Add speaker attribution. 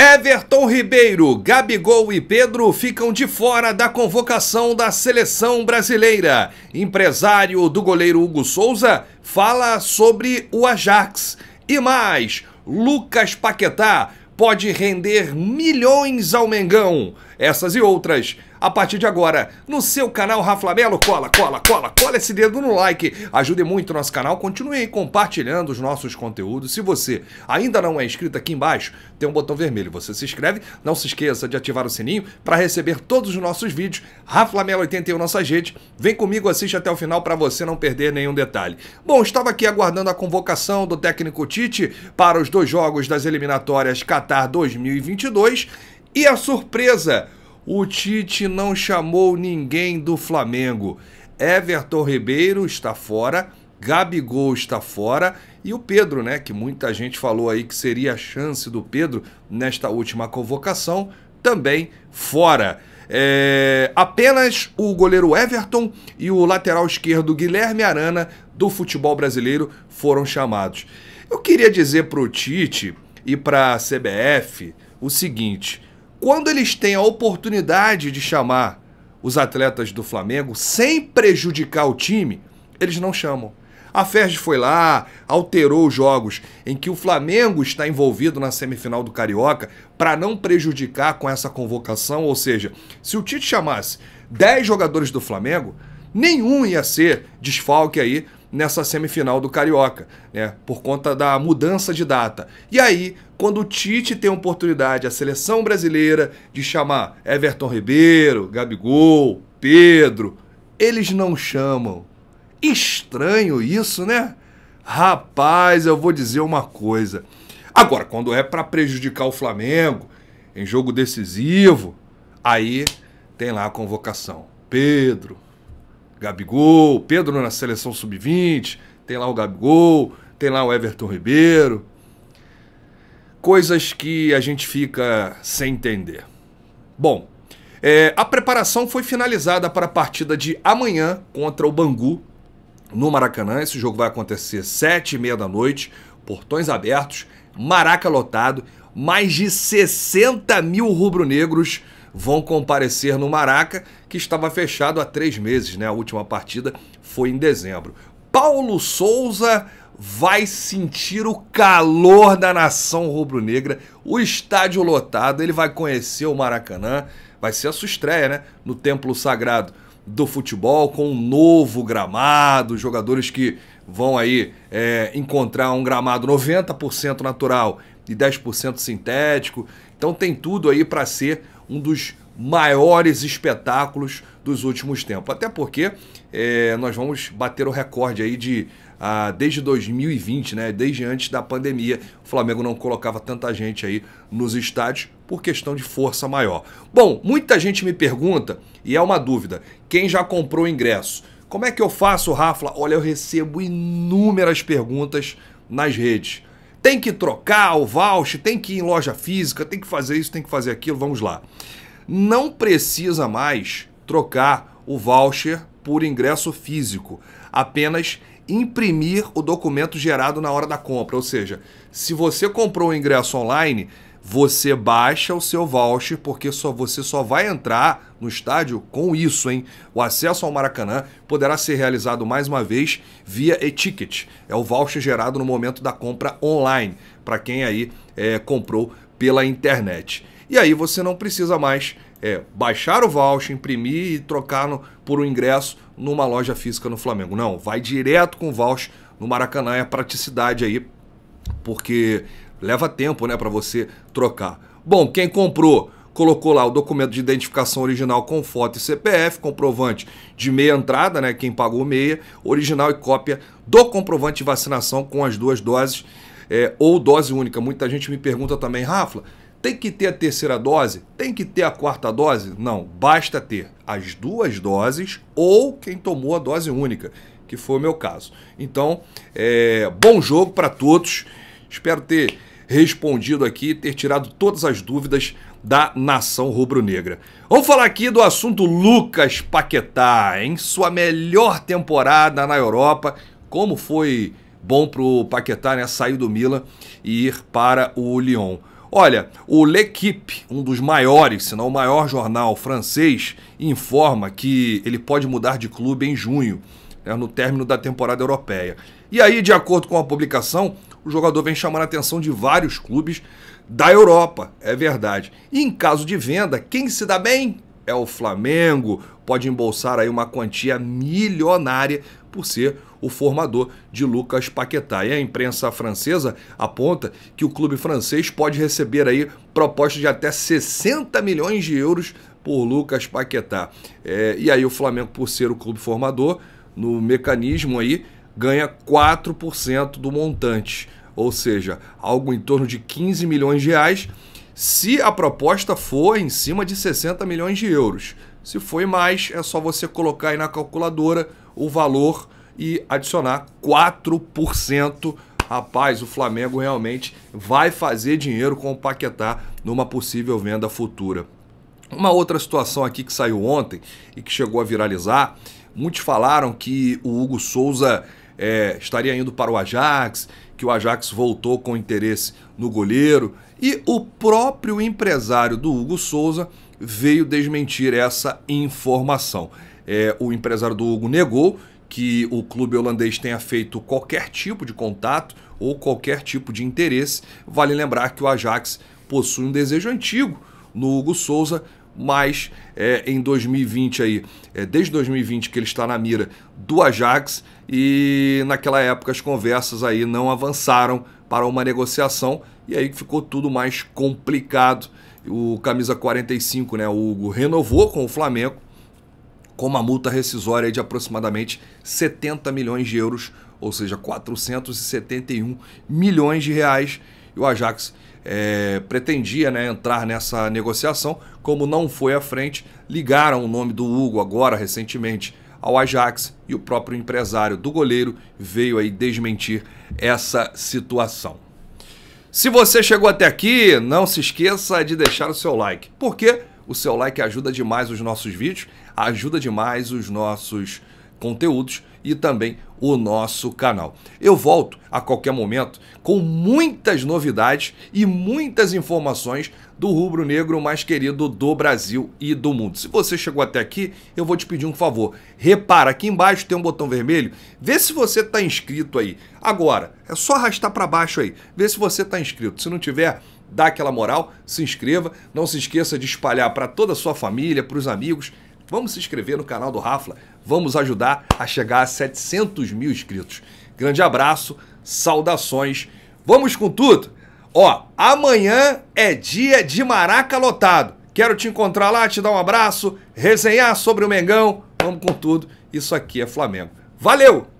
Speaker 1: Everton Ribeiro, Gabigol e Pedro ficam de fora da convocação da seleção brasileira. Empresário do goleiro Hugo Souza fala sobre o Ajax. E mais, Lucas Paquetá pode render milhões ao Mengão. Essas e outras a partir de agora, no seu canal Raflamelo. Cola, cola, cola, cola esse dedo no like. Ajude muito o nosso canal. Continue compartilhando os nossos conteúdos. Se você ainda não é inscrito aqui embaixo, tem um botão vermelho. Você se inscreve. Não se esqueça de ativar o sininho para receber todos os nossos vídeos. Raflamelo 81 nossa gente Vem comigo, assiste até o final para você não perder nenhum detalhe. Bom, estava aqui aguardando a convocação do técnico Tite para os dois jogos das eliminatórias Qatar 2022 e a surpresa o Tite não chamou ninguém do Flamengo. Everton Ribeiro está fora, Gabigol está fora e o Pedro, né, que muita gente falou aí que seria a chance do Pedro nesta última convocação, também fora. É, apenas o goleiro Everton e o lateral esquerdo Guilherme Arana do futebol brasileiro foram chamados. Eu queria dizer para o Tite e para a CBF o seguinte: quando eles têm a oportunidade de chamar os atletas do Flamengo sem prejudicar o time, eles não chamam. A Ferge foi lá, alterou os jogos em que o Flamengo está envolvido na semifinal do Carioca para não prejudicar com essa convocação, ou seja, se o Tite chamasse 10 jogadores do Flamengo, nenhum ia ser desfalque aí nessa semifinal do Carioca, né? Por conta da mudança de data. E aí, quando o Tite tem a oportunidade, a seleção brasileira, de chamar Everton Ribeiro, Gabigol, Pedro, eles não chamam. Estranho isso, né? Rapaz, eu vou dizer uma coisa. Agora, quando é para prejudicar o Flamengo, em jogo decisivo, aí tem lá a convocação. Pedro, Gabigol, Pedro na seleção sub-20, tem lá o Gabigol, tem lá o Everton Ribeiro. Coisas que a gente fica sem entender. Bom, é, a preparação foi finalizada para a partida de amanhã contra o Bangu no Maracanã. Esse jogo vai acontecer sete e meia da noite, portões abertos, maraca lotado, mais de 60 mil rubro-negros vão comparecer no Maraca, que estava fechado há três meses, né? A última partida foi em dezembro. Paulo Souza vai sentir o calor da nação rubro-negra, o estádio lotado, ele vai conhecer o Maracanã, vai ser a sua estreia, né? No Templo Sagrado do futebol, com um novo gramado, jogadores que vão aí é, encontrar um gramado 90% natural e 10% sintético. Então tem tudo aí para ser um dos maiores espetáculos dos últimos tempos. Até porque é, nós vamos bater o recorde aí de ah, desde 2020, né? Desde antes da pandemia, o Flamengo não colocava tanta gente aí nos estádios por questão de força maior. Bom, muita gente me pergunta e é uma dúvida: quem já comprou o ingresso? Como é que eu faço, Rafa? Olha, eu recebo inúmeras perguntas nas redes. Tem que trocar o voucher, tem que ir em loja física, tem que fazer isso, tem que fazer aquilo, vamos lá. Não precisa mais trocar o voucher por ingresso físico, apenas imprimir o documento gerado na hora da compra. Ou seja, se você comprou o um ingresso online, você baixa o seu voucher, porque só você só vai entrar no estádio com isso, hein? O acesso ao Maracanã poderá ser realizado mais uma vez via e-ticket. É o voucher gerado no momento da compra online, para quem aí é, comprou pela internet. E aí você não precisa mais é, baixar o voucher, imprimir e trocar no, por um ingresso numa loja física no Flamengo. Não, vai direto com o voucher no Maracanã, é a praticidade aí, porque leva tempo, né, para você trocar. Bom, quem comprou colocou lá o documento de identificação original com foto e CPF, comprovante de meia entrada, né, quem pagou meia, original e cópia do comprovante de vacinação com as duas doses é, ou dose única. Muita gente me pergunta também, Rafa, tem que ter a terceira dose? Tem que ter a quarta dose? Não, basta ter as duas doses ou quem tomou a dose única, que foi o meu caso. Então, é, bom jogo para todos. Espero ter respondido aqui, ter tirado todas as dúvidas da nação rubro-negra. Vamos falar aqui do assunto Lucas Paquetá, em sua melhor temporada na Europa. Como foi bom para o Paquetá, né, sair do Milan e ir para o Lyon. Olha, o L'Equipe, um dos maiores, se não o maior jornal francês, informa que ele pode mudar de clube em junho, né, no término da temporada europeia. E aí, de acordo com a publicação, o jogador vem chamando a atenção de vários clubes da Europa, é verdade. E em caso de venda, quem se dá bem é o Flamengo, pode embolsar aí uma quantia milionária por ser o formador de Lucas Paquetá. E a imprensa francesa aponta que o clube francês pode receber aí propostas de até 60 milhões de euros por Lucas Paquetá. É, e aí o Flamengo, por ser o clube formador, no mecanismo aí, ganha 4% do montante, ou seja, algo em torno de 15 milhões de reais, se a proposta for em cima de 60 milhões de euros. Se foi mais, é só você colocar aí na calculadora o valor e adicionar 4%. Rapaz, o Flamengo realmente vai fazer dinheiro com o Paquetá numa possível venda futura. Uma outra situação aqui que saiu ontem e que chegou a viralizar, muitos falaram que o Hugo Souza é, estaria indo para o Ajax, que o Ajax voltou com interesse no goleiro. E o próprio empresário do Hugo Souza veio desmentir essa informação. É, o empresário do Hugo negou que o clube holandês tenha feito qualquer tipo de contato ou qualquer tipo de interesse. Vale lembrar que o Ajax possui um desejo antigo no Hugo Souza mas é, em 2020 aí, é, desde 2020 que ele está na mira do Ajax e naquela época as conversas aí não avançaram para uma negociação e aí ficou tudo mais complicado. O camisa 45, né, o Hugo renovou com o Flamengo com uma multa rescisória de aproximadamente 70 milhões de euros, ou seja, 471 milhões de reais. E o Ajax é, pretendia né, entrar nessa negociação, como não foi à frente, ligaram o nome do Hugo agora recentemente ao Ajax e o próprio empresário do goleiro veio aí desmentir essa situação. Se você chegou até aqui, não se esqueça de deixar o seu like, porque o seu like ajuda demais os nossos vídeos, ajuda demais os nossos conteúdos e também o nosso canal. Eu volto a qualquer momento com muitas novidades e muitas informações do rubro negro mais querido do Brasil e do mundo. Se você chegou até aqui, eu vou te pedir um favor. Repara aqui embaixo tem um botão vermelho. Vê se você está inscrito aí. Agora, é só arrastar para baixo aí. Vê se você está inscrito. Se não tiver, dá aquela moral, se inscreva. Não se esqueça de espalhar para toda a sua família, para os amigos. Vamos se inscrever no canal do Rafla Vamos ajudar a chegar a 700 mil inscritos. Grande abraço, saudações. Vamos com tudo. Ó, amanhã é dia de Maraca lotado. Quero te encontrar lá, te dar um abraço, resenhar sobre o Mengão. Vamos com tudo. Isso aqui é Flamengo. Valeu!